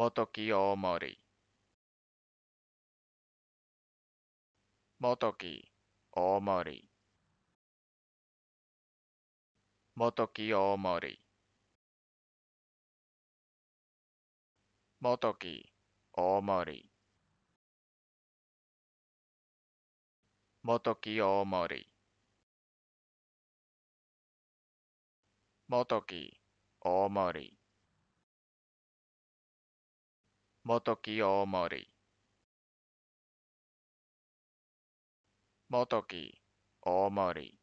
元気大森り元気大森元気大森元気大森元木大森元木大森り元気大盛元大り